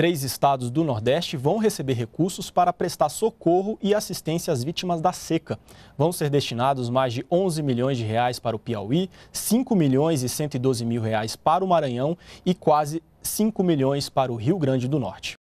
Três estados do Nordeste vão receber recursos para prestar socorro e assistência às vítimas da seca. Vão ser destinados mais de 11 milhões de reais para o Piauí, 5 milhões e 112 mil reais para o Maranhão e quase 5 milhões para o Rio Grande do Norte.